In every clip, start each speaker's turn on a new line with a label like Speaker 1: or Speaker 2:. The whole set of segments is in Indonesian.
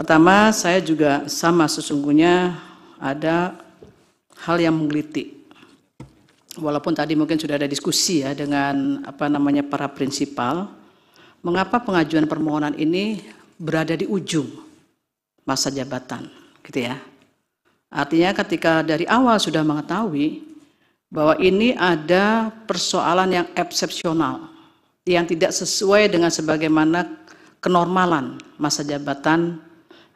Speaker 1: Pertama, saya juga sama sesungguhnya ada hal yang menggelitik. Walaupun tadi mungkin sudah ada diskusi ya dengan apa namanya para prinsipal, mengapa pengajuan permohonan ini berada di ujung masa jabatan, gitu ya. Artinya ketika dari awal sudah mengetahui bahwa ini ada persoalan yang eksepsional yang tidak sesuai dengan sebagaimana kenormalan masa jabatan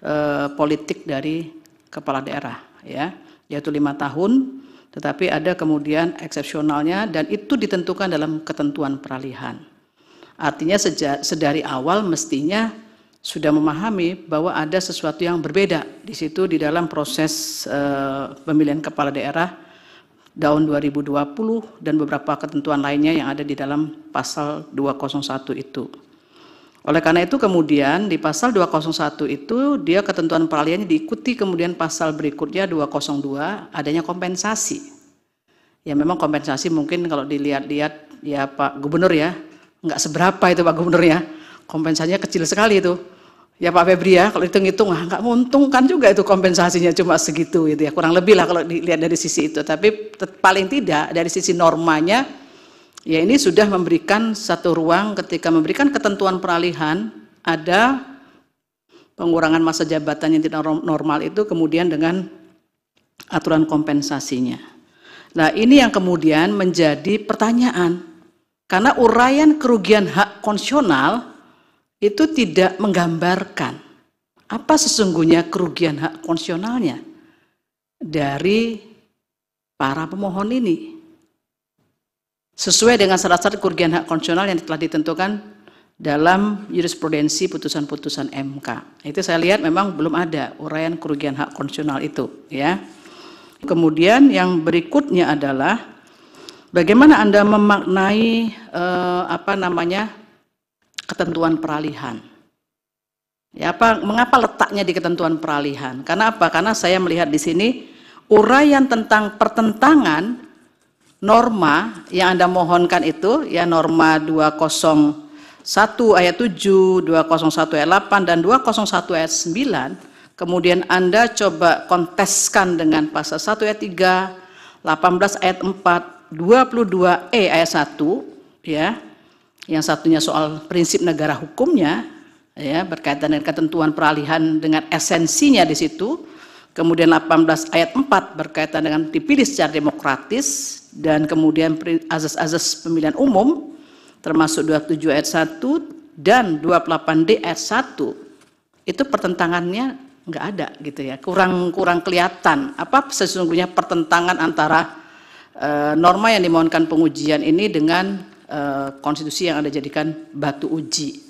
Speaker 1: eh, politik dari kepala daerah ya yaitu lima tahun tetapi ada kemudian eksepsionalnya dan itu ditentukan dalam ketentuan peralihan artinya sejak sedari awal mestinya sudah memahami bahwa ada sesuatu yang berbeda di situ di dalam proses eh, pemilihan kepala daerah tahun 2020 dan beberapa ketentuan lainnya yang ada di dalam pasal 201 itu. Oleh karena itu kemudian di pasal 201 itu dia ketentuan peralihannya diikuti kemudian pasal berikutnya 202 adanya kompensasi. Ya memang kompensasi mungkin kalau dilihat-lihat ya Pak Gubernur ya nggak seberapa itu Pak Gubernur ya kompensasinya kecil sekali itu. Ya Pak Febri ya, kalau hitung-hitung ah, nggak kan juga itu kompensasinya cuma segitu gitu ya. Kurang lebih lah kalau dilihat dari sisi itu. Tapi paling tidak dari sisi normanya Ya ini sudah memberikan satu ruang ketika memberikan ketentuan peralihan ada pengurangan masa jabatan yang tidak normal itu kemudian dengan aturan kompensasinya. Nah ini yang kemudian menjadi pertanyaan karena uraian kerugian hak konsional itu tidak menggambarkan apa sesungguhnya kerugian hak konsionalnya dari para pemohon ini sesuai dengan salah satu kerugian hak konstitusional yang telah ditentukan dalam jurisprudensi putusan-putusan MK. Itu saya lihat memang belum ada uraian kerugian hak konstitusional itu, ya. Kemudian yang berikutnya adalah bagaimana Anda memaknai eh, apa namanya? ketentuan peralihan. Ya, apa mengapa letaknya di ketentuan peralihan? Karena apa? Karena saya melihat di sini uraian tentang pertentangan norma yang Anda mohonkan itu ya norma 201 ayat 7, 201 ayat 8 dan 201 ayat 9 kemudian Anda coba konteskan dengan pasal 1 ayat 3, 18 ayat 4, 22E ayat 1 ya yang satunya soal prinsip negara hukumnya ya berkaitan dengan ketentuan peralihan dengan esensinya di situ kemudian 18 ayat 4 berkaitan dengan dipilih secara demokratis dan kemudian azas-azas pemilihan umum termasuk 27 ayat 1 dan 28D ayat 1 itu pertentangannya nggak ada gitu ya kurang kurang kelihatan apa sesungguhnya pertentangan antara e, norma yang dimohonkan pengujian ini dengan e, konstitusi yang anda jadikan batu uji